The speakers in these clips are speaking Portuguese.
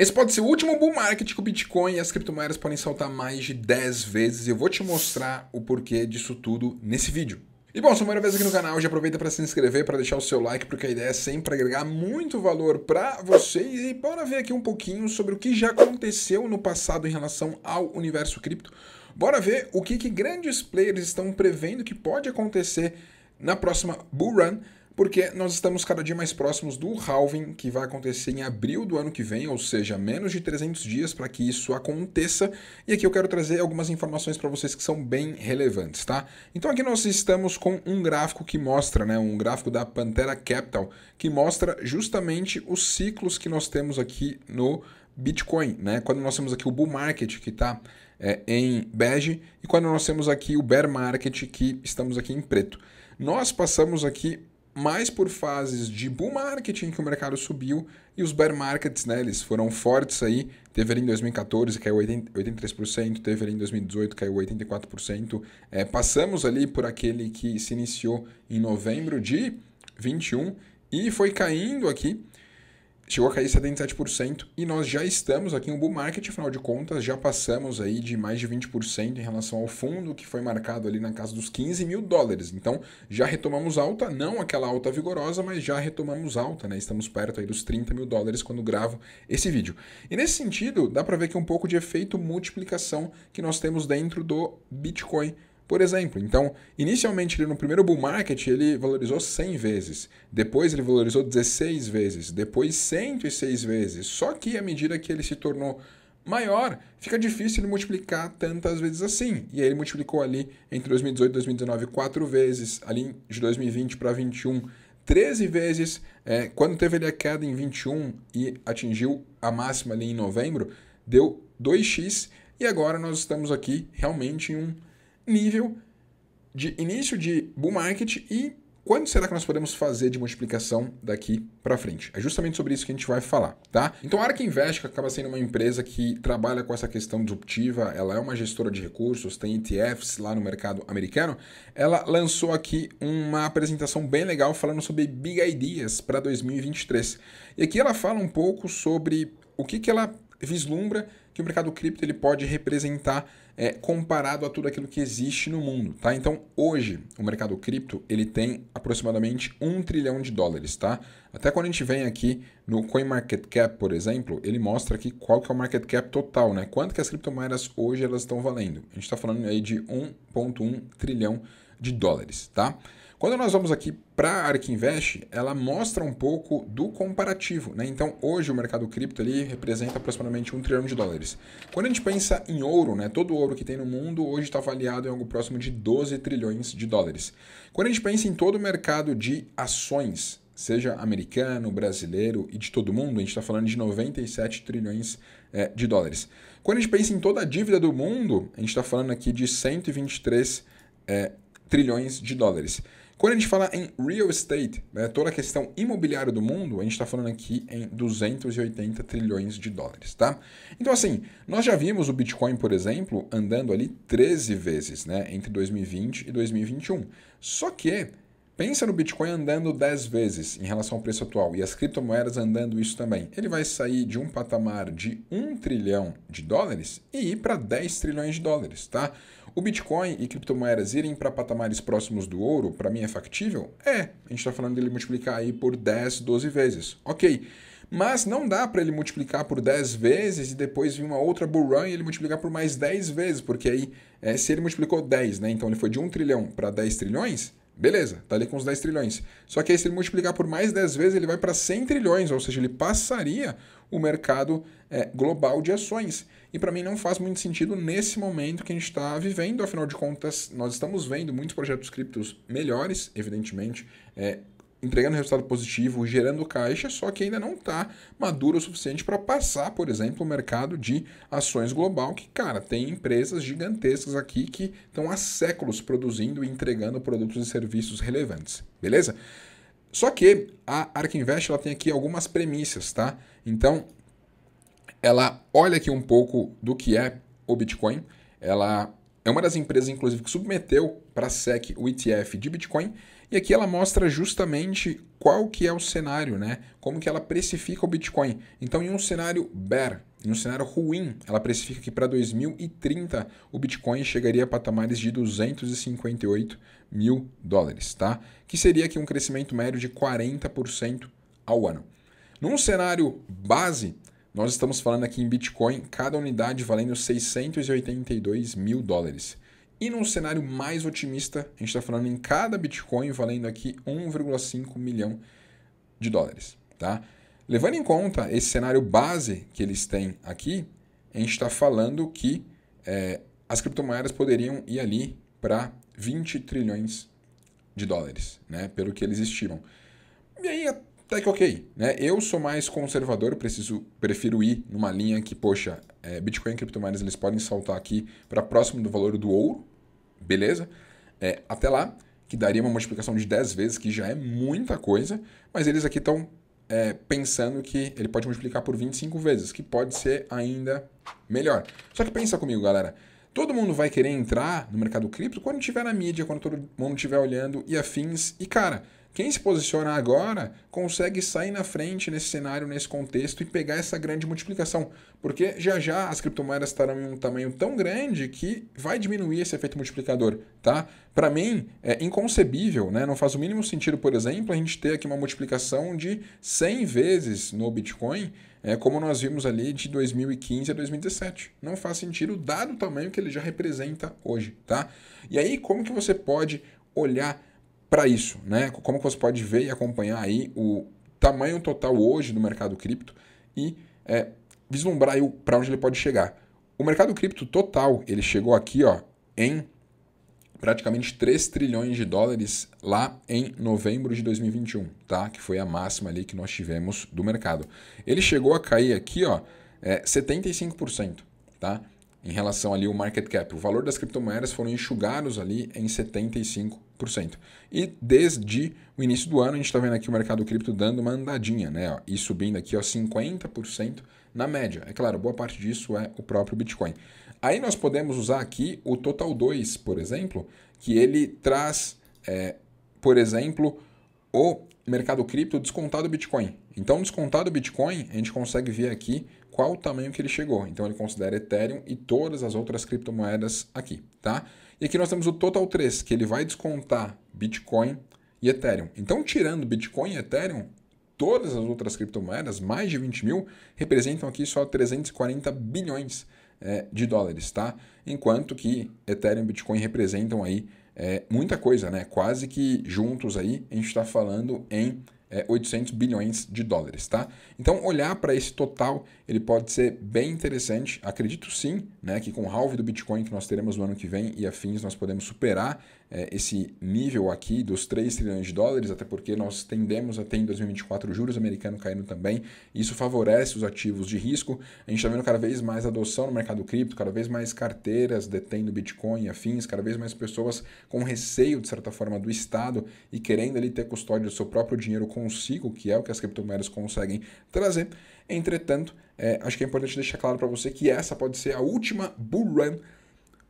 Esse pode ser o último bull market com o Bitcoin e as criptomoedas podem saltar mais de 10 vezes. Eu vou te mostrar o porquê disso tudo nesse vídeo. E bom, se é a primeira vez aqui no canal, já aproveita para se inscrever, para deixar o seu like, porque a ideia é sempre agregar muito valor para vocês. E bora ver aqui um pouquinho sobre o que já aconteceu no passado em relação ao universo cripto. Bora ver o que, que grandes players estão prevendo que pode acontecer na próxima bull run porque nós estamos cada dia mais próximos do halving, que vai acontecer em abril do ano que vem, ou seja, menos de 300 dias para que isso aconteça. E aqui eu quero trazer algumas informações para vocês que são bem relevantes, tá? Então aqui nós estamos com um gráfico que mostra, né, um gráfico da Pantera Capital, que mostra justamente os ciclos que nós temos aqui no Bitcoin, né? Quando nós temos aqui o bull market que está é, em bege e quando nós temos aqui o bear market que estamos aqui em preto. Nós passamos aqui mais por fases de bull marketing que o mercado subiu e os bear markets, né, eles foram fortes aí, teve ali em 2014 caiu 80, 83%, teve ali em 2018 caiu 84%, é, passamos ali por aquele que se iniciou em novembro de 21 e foi caindo aqui, chegou a cair 77% e nós já estamos aqui no um bull market, afinal de contas, já passamos aí de mais de 20% em relação ao fundo, que foi marcado ali na casa dos 15 mil dólares. Então, já retomamos alta, não aquela alta vigorosa, mas já retomamos alta, né? Estamos perto aí dos 30 mil dólares quando gravo esse vídeo. E nesse sentido, dá para ver que é um pouco de efeito multiplicação que nós temos dentro do Bitcoin por exemplo, então, inicialmente ele no primeiro bull market ele valorizou 100 vezes, depois ele valorizou 16 vezes, depois 106 vezes. Só que à medida que ele se tornou maior, fica difícil ele multiplicar tantas vezes assim. E aí ele multiplicou ali entre 2018 e 2019 quatro vezes, ali de 2020 para 21 13 vezes, é, quando teve ali a queda em 21 e atingiu a máxima ali em novembro, deu 2x e agora nós estamos aqui realmente em um nível de início de bull market e quando será que nós podemos fazer de multiplicação daqui para frente? É justamente sobre isso que a gente vai falar, tá? Então a Arca Invest acaba sendo uma empresa que trabalha com essa questão disruptiva, ela é uma gestora de recursos, tem ETFs lá no mercado americano. Ela lançou aqui uma apresentação bem legal falando sobre Big Ideas para 2023. E aqui ela fala um pouco sobre o que, que ela vislumbra que o mercado cripto ele pode representar é, comparado a tudo aquilo que existe no mundo, tá? Então, hoje, o mercado cripto ele tem aproximadamente um trilhão de dólares, tá? Até quando a gente vem aqui no CoinMarketCap, por exemplo, ele mostra aqui qual que é o market cap total, né? Quanto que as criptomoedas hoje elas estão valendo. A gente está falando aí de 1.1 trilhão de dólares, tá? Quando nós vamos aqui para a Arquinvest, ela mostra um pouco do comparativo. Né? Então, hoje o mercado cripto ali representa aproximadamente um trilhão de dólares. Quando a gente pensa em ouro, né? todo o ouro que tem no mundo hoje está avaliado em algo próximo de 12 trilhões de dólares. Quando a gente pensa em todo o mercado de ações, seja americano, brasileiro e de todo mundo, a gente está falando de 97 trilhões é, de dólares. Quando a gente pensa em toda a dívida do mundo, a gente está falando aqui de 123 é, eh, trilhões de dólares. Quando a gente fala em real estate, né, toda a questão imobiliária do mundo, a gente está falando aqui em 280 trilhões de dólares, tá? Então, assim, nós já vimos o Bitcoin, por exemplo, andando ali 13 vezes, né, entre 2020 e 2021. Só que Pensa no Bitcoin andando 10 vezes em relação ao preço atual e as criptomoedas andando isso também. Ele vai sair de um patamar de 1 trilhão de dólares e ir para 10 trilhões de dólares, tá? O Bitcoin e criptomoedas irem para patamares próximos do ouro, para mim é factível? É. A gente está falando dele multiplicar aí por 10, 12 vezes. Ok. Mas não dá para ele multiplicar por 10 vezes e depois vir uma outra bull run e ele multiplicar por mais 10 vezes, porque aí, é, se ele multiplicou 10, né, então ele foi de 1 trilhão para 10 trilhões, Beleza, tá ali com os 10 trilhões. Só que aí, se ele multiplicar por mais 10 vezes, ele vai para 100 trilhões, ou seja, ele passaria o mercado é, global de ações. E para mim não faz muito sentido nesse momento que a gente está vivendo, afinal de contas, nós estamos vendo muitos projetos criptos melhores, evidentemente, é, entregando resultado positivo, gerando caixa, só que ainda não está maduro o suficiente para passar, por exemplo, o mercado de ações global, que, cara, tem empresas gigantescas aqui que estão há séculos produzindo e entregando produtos e serviços relevantes, beleza? Só que a Ark Invest ela tem aqui algumas premissas, tá? Então, ela olha aqui um pouco do que é o Bitcoin, ela é uma das empresas, inclusive, que submeteu para a SEC o ETF de Bitcoin, e aqui ela mostra justamente qual que é o cenário, né? Como que ela precifica o Bitcoin. Então, em um cenário bear, em um cenário ruim, ela precifica que para 2030 o Bitcoin chegaria a patamares de 258 mil dólares, tá? Que seria aqui um crescimento médio de 40% ao ano. Num cenário base, nós estamos falando aqui em Bitcoin, cada unidade valendo 682 mil dólares. E num cenário mais otimista, a gente está falando em cada Bitcoin valendo aqui 1,5 milhão de dólares. Tá? Levando em conta esse cenário base que eles têm aqui, a gente está falando que é, as criptomoedas poderiam ir ali para 20 trilhões de dólares, né? pelo que eles estimam. E aí, até tá que ok. Né? Eu sou mais conservador, preciso, prefiro ir numa linha que, poxa, é, Bitcoin e criptomoedas eles podem saltar aqui para próximo do valor do ouro, beleza? É, até lá, que daria uma multiplicação de 10 vezes, que já é muita coisa, mas eles aqui estão é, pensando que ele pode multiplicar por 25 vezes, que pode ser ainda melhor. Só que pensa comigo, galera. Todo mundo vai querer entrar no mercado cripto quando tiver na mídia, quando todo mundo estiver olhando e afins. E cara, quem se posiciona agora consegue sair na frente nesse cenário, nesse contexto e pegar essa grande multiplicação, porque já já as criptomoedas estarão em um tamanho tão grande que vai diminuir esse efeito multiplicador, tá? Para mim é inconcebível, né? Não faz o mínimo sentido, por exemplo, a gente ter aqui uma multiplicação de 100 vezes no Bitcoin, é como nós vimos ali de 2015 a 2017. Não faz sentido dado o tamanho que ele já representa hoje, tá? E aí como que você pode olhar para isso, né? Como você pode ver e acompanhar aí o tamanho total hoje do mercado cripto e é, vislumbrar para onde ele pode chegar. O mercado cripto total, ele chegou aqui, ó, em praticamente 3 trilhões de dólares lá em novembro de 2021, tá? Que foi a máxima ali que nós tivemos do mercado. Ele chegou a cair aqui, ó, é, 75%, tá? em relação ali ao market cap. O valor das criptomoedas foram enxugados ali em 75%. E desde o início do ano, a gente está vendo aqui o mercado cripto dando uma andadinha, né? Ó, e subindo aqui ó, 50% na média. É claro, boa parte disso é o próprio Bitcoin. Aí nós podemos usar aqui o Total 2, por exemplo, que ele traz, é, por exemplo, o mercado cripto descontado Bitcoin. Então, descontado Bitcoin, a gente consegue ver aqui qual o tamanho que ele chegou. Então ele considera Ethereum e todas as outras criptomoedas aqui, tá? E aqui nós temos o Total 3, que ele vai descontar Bitcoin e Ethereum. Então, tirando Bitcoin e Ethereum, todas as outras criptomoedas, mais de 20 mil, representam aqui só 340 bilhões é, de dólares, tá? Enquanto que Ethereum e Bitcoin representam aí é, muita coisa, né? Quase que juntos aí a gente está falando em é, 800 bilhões de dólares, tá? Então, olhar para esse total, ele pode ser bem interessante. Acredito sim, né, que com o halve do Bitcoin que nós teremos no ano que vem e afins, nós podemos superar é, esse nível aqui dos 3 trilhões de dólares, até porque nós tendemos até em 2024 juros americanos caindo também. Isso favorece os ativos de risco. A gente está vendo cada vez mais adoção no mercado cripto, cada vez mais carteiras detendo Bitcoin e afins, cada vez mais pessoas com receio, de certa forma, do Estado e querendo ali ter custódia do seu próprio dinheiro com consigo, que é o que as criptomoedas conseguem trazer. Entretanto, é, acho que é importante deixar claro para você que essa pode ser a última bull run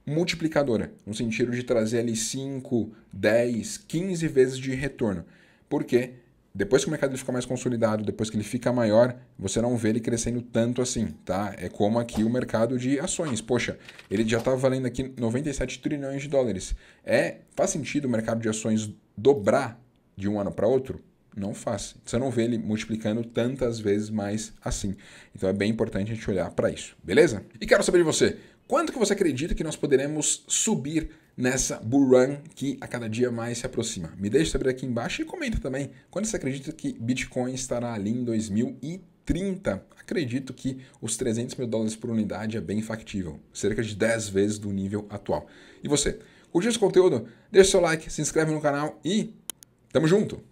multiplicadora, no sentido de trazer ali 5, 10, 15 vezes de retorno. Porque depois que o mercado fica mais consolidado, depois que ele fica maior, você não vê ele crescendo tanto assim, tá? É como aqui o mercado de ações. Poxa, ele já estava tá valendo aqui 97 trilhões de dólares. É, faz sentido o mercado de ações dobrar de um ano para outro? Não faz. Você não vê ele multiplicando tantas vezes mais assim. Então é bem importante a gente olhar para isso, beleza? E quero saber de você, quanto que você acredita que nós poderemos subir nessa bull run que a cada dia mais se aproxima? Me deixe saber aqui embaixo e comenta também quando você acredita que Bitcoin estará ali em 2030. Acredito que os 300 mil dólares por unidade é bem factível, cerca de 10 vezes do nível atual. E você? Curtiu esse conteúdo? Deixe seu like, se inscreve no canal e tamo junto!